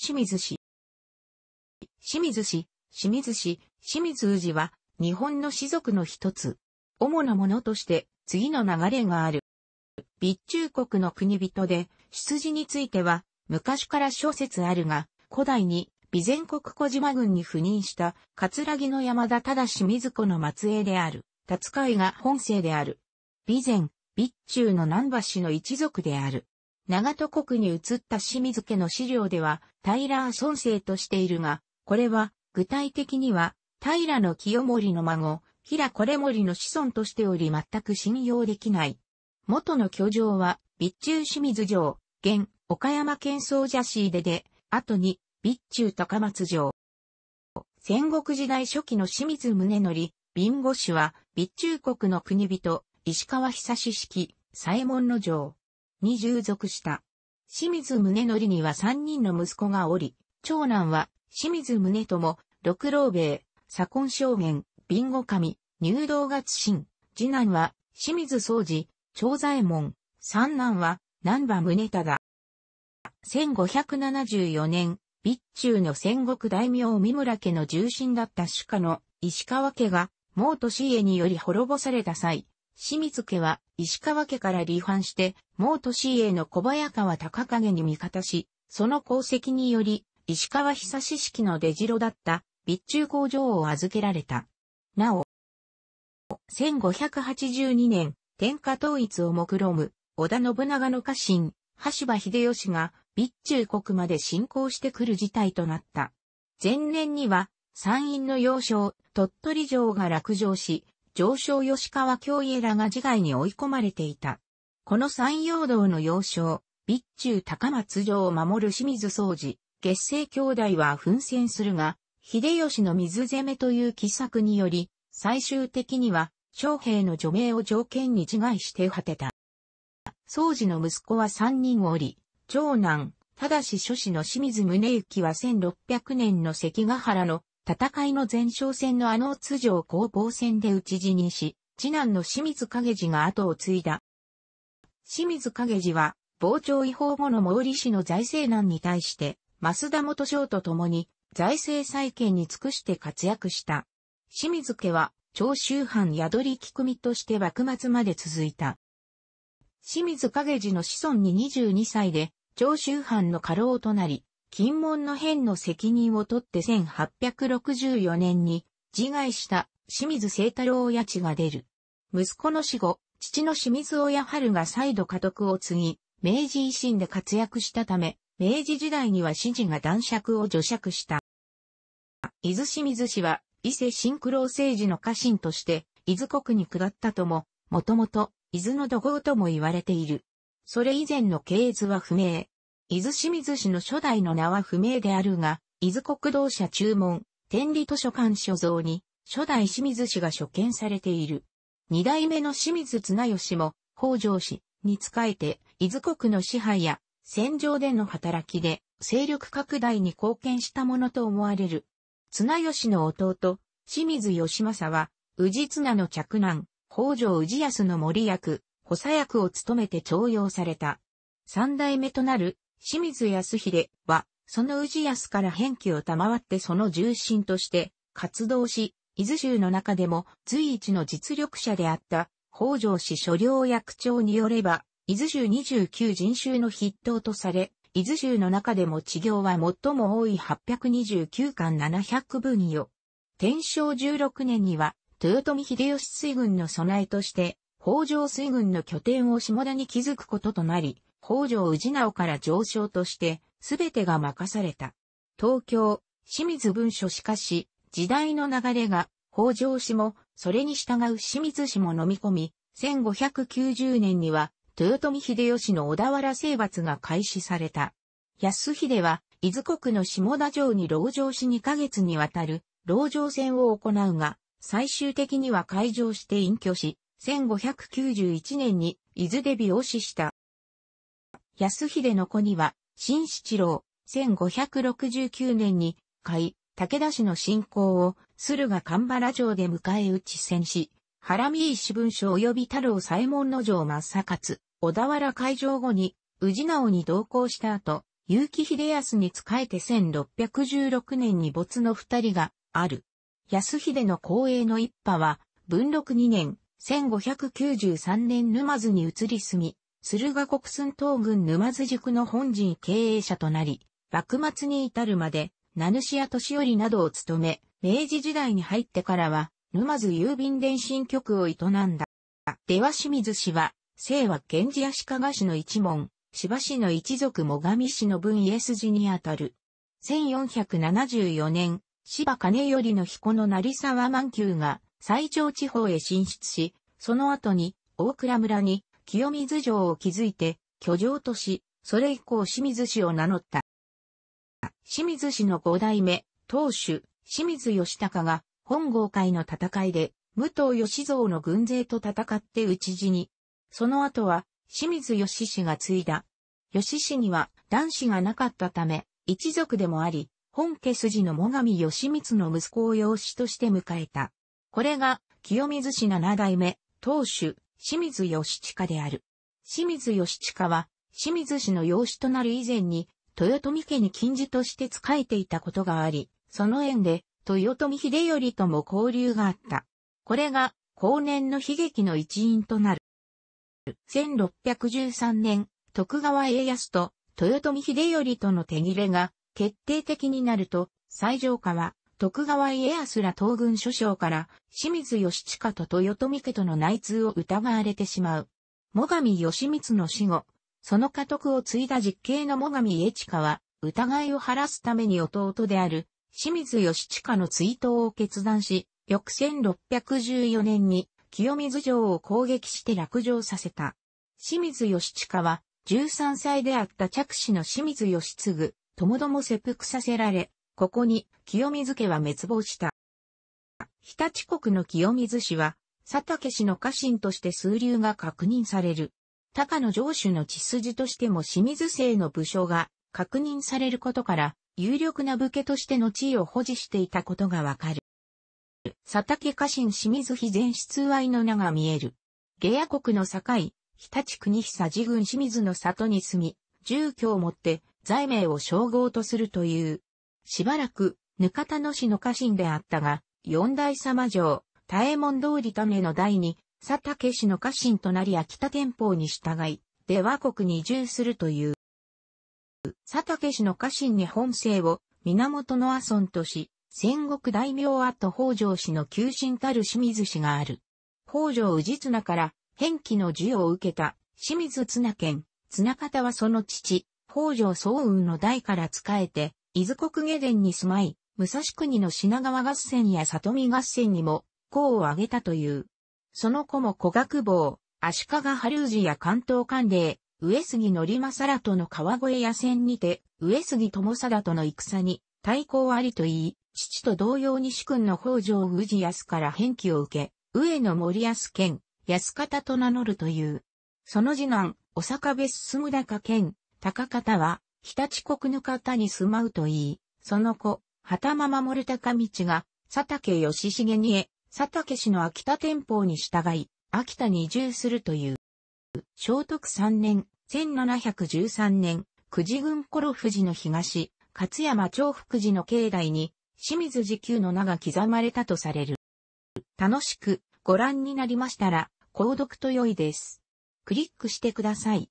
清水氏。清水氏、清水氏、清水氏は、日本の氏族の一つ。主なものとして、次の流れがある。備中国の国人で、出自については、昔から諸説あるが、古代に、備前国小島軍に赴任した、葛城の山田忠清水子の末裔である、達海が本姓である。備前、備中の南橋の一族である。長戸国に移った清水家の資料では、タイラー孫生としているが、これは、具体的には、平の清盛の孫、平これ森の子孫としており全く信用できない。元の居城は、備中清水城、現、岡山県総社市出で、後に、備中高松城。戦国時代初期の清水宗則、貧乏氏は、備中国の国人、石川久志式、左衛門の城。に従属した。清水宗則には三人の息子がおり、長男は清水宗友、六郎兵衛、左近正元、備後神、入道月神、次男は清水宗治、長左衛門、三男は南波宗忠。1574年、備中の戦国大名三村家の重臣だった主家の石川家が、毛利家により滅ぼされた際、清水家は石川家から離反して、毛都市への小早川隆景に味方し、その功績により、石川久志式の出城だった備中工場を預けられた。なお、1582年、天下統一を目論む、織田信長の家臣、橋場秀吉が、備中国まで侵攻してくる事態となった。前年には、山陰の要衝、鳥取城が落城し、上昇吉川京家らが自害に追い込まれていた。この山陽道の要衝、備中高松城を守る清水総司、月星兄弟は奮戦するが、秀吉の水攻めという奇策により、最終的には、将兵の除名を条件に自害して果てた。総司の息子は三人おり、長男、ただし諸子の清水宗行は1600年の関ヶ原の戦いの前哨戦のあの津城攻防戦で討ち死にし、次男の清水影次が後を継いだ。清水影次は、傍聴違法後の毛利氏の財政難に対して、増田元将と共に、財政再建に尽くして活躍した。清水家は、長州藩宿り菊組として幕末まで続いた。清水影次の子孫に22歳で、長州藩の家老となり、金門の変の責任を取って1864年に自害した清水清太郎親父が出る。息子の死後、父の清水親春が再度家督を継ぎ、明治維新で活躍したため、明治時代には支持が男爵を除爵した。伊豆清水氏は、伊勢新九郎政治の家臣として、伊豆国に下ったとも、もともと、伊豆の土豪とも言われている。それ以前の経図は不明。伊豆清水市の初代の名は不明であるが、伊豆国道社注文、天理図書館所蔵に、初代清水氏が所見されている。二代目の清水綱吉も、北条氏に仕えて、伊豆国の支配や、戦場での働きで、勢力拡大に貢献したものと思われる。綱吉の弟、清水義政は、宇治綱の嫡男、北条氏康の森役、補佐役を務めて徴用された。三代目となる清水康秀は、その氏康から返記を賜ってその重心として活動し、伊豆州の中でも随一の実力者であった北条氏所領役長によれば、伊豆州29人衆の筆頭とされ、伊豆州の中でも地行は最も多い829巻700分よ。天正16年には、豊臣秀吉水軍の備えとして、北条水軍の拠点を下田に築くこととなり、北条氏直から上昇として、すべてが任された。東京、清水文書しかし、時代の流れが、北条氏も、それに従う清水氏も飲み込み、1590年には、豊臣秀吉の小田原征伐が開始された。安秀は、伊豆国の下田城に籠城し2ヶ月にわたる、籠城戦を行うが、最終的には開城して隠居し、1591年に伊豆で美を死した。安秀の子には、新七郎、1569年に、甲斐、武田氏の信仰を、駿河神原城で迎え撃ち戦し、原見石文書及び太郎左衛門の城正勝、小田原会場後に、宇治直に同行した後、結城秀康に仕えて1616年に没の二人が、ある。安秀の光栄の一派は、文禄二年、1593年沼津に移り住み、駿河国寸東軍沼津塾の本陣経営者となり、幕末に至るまで、名主や年寄りなどを務め、明治時代に入ってからは、沼津郵便電信局を営んだ。出羽清水氏は、清和源氏足利氏の一門、芝氏の一族最上氏の分家筋にあたる。1474年、芝金頼の彦の成沢満久が、最上地方へ進出し、その後に、大倉村に、清水城を築いて、居城とし、それ以降清水氏を名乗った。清水氏の五代目、当主、清水義高が、本郷会の戦いで、武藤義蔵の軍勢と戦って討ち死に。その後は、清水義氏が継いだ。義氏には男子がなかったため、一族でもあり、本家筋の最上義光の息子を養子として迎えた。これが、清水氏七代目、当主、清水義親である。清水義親は、清水氏の養子となる以前に、豊臣家に近似として仕えていたことがあり、その縁で、豊臣秀頼とも交流があった。これが、後年の悲劇の一因となる。1613年、徳川家康と豊臣秀頼との手切れが決定的になると、西条化は徳川家康ら東軍諸将から、清水義親と豊臣家との内通を疑われてしまう。最上義満の死後、その家督を継いだ実刑の最上家親は、疑いを晴らすために弟である、清水義親の追悼を決断し、翌1614年に、清水城を攻撃して落城させた。清水義親は、13歳であった着死の清水義継、ともども切腹させられ、ここに清水家は滅亡した。日立国の清水氏は、佐竹氏の家臣として数流が確認される。高野城主の血筋としても清水姓の武将が確認されることから、有力な武家としての地位を保持していたことがわかる。佐竹家臣清水秘前室愛の名が見える。下野国の境、日立国久寺郡清水の里に住み、住居をもって財名を称号とするというしばらく、ぬかたのしの家臣であったが、四代様城、大右衛門通りための代に、佐竹氏の家臣となり秋田天保に従い、出和国に移住するという。佐竹氏の家臣に本姓を源の阿孫とし、戦国大名跡北条氏の旧臣たる清水氏がある。北条氏綱から返記の授与を受けた清水綱県、綱方はその父、北条宗雲の代から仕えて、伊豆国下殿に住まい、武蔵国の品川合戦や里見合戦にも、功を挙げたという。その子も古学坊、足利春氏や関東官令、上杉則政らとの川越野戦にて、上杉友貞との戦に、対抗ありと言い、父と同様に主君の北条氏康から返記を受け、上野森康兼、安方と名乗るという。その次男、大坂部進高兼、高方は、日立国の方に住まうといい、その子、畑間守高道が、佐竹義重にへ、佐竹氏の秋田天保に従い、秋田に移住するという。聖徳三年、1713年、久慈郡頃富士の東、勝山長福寺の境内に、清水寺宮の名が刻まれたとされる。楽しくご覧になりましたら、購読と良いです。クリックしてください。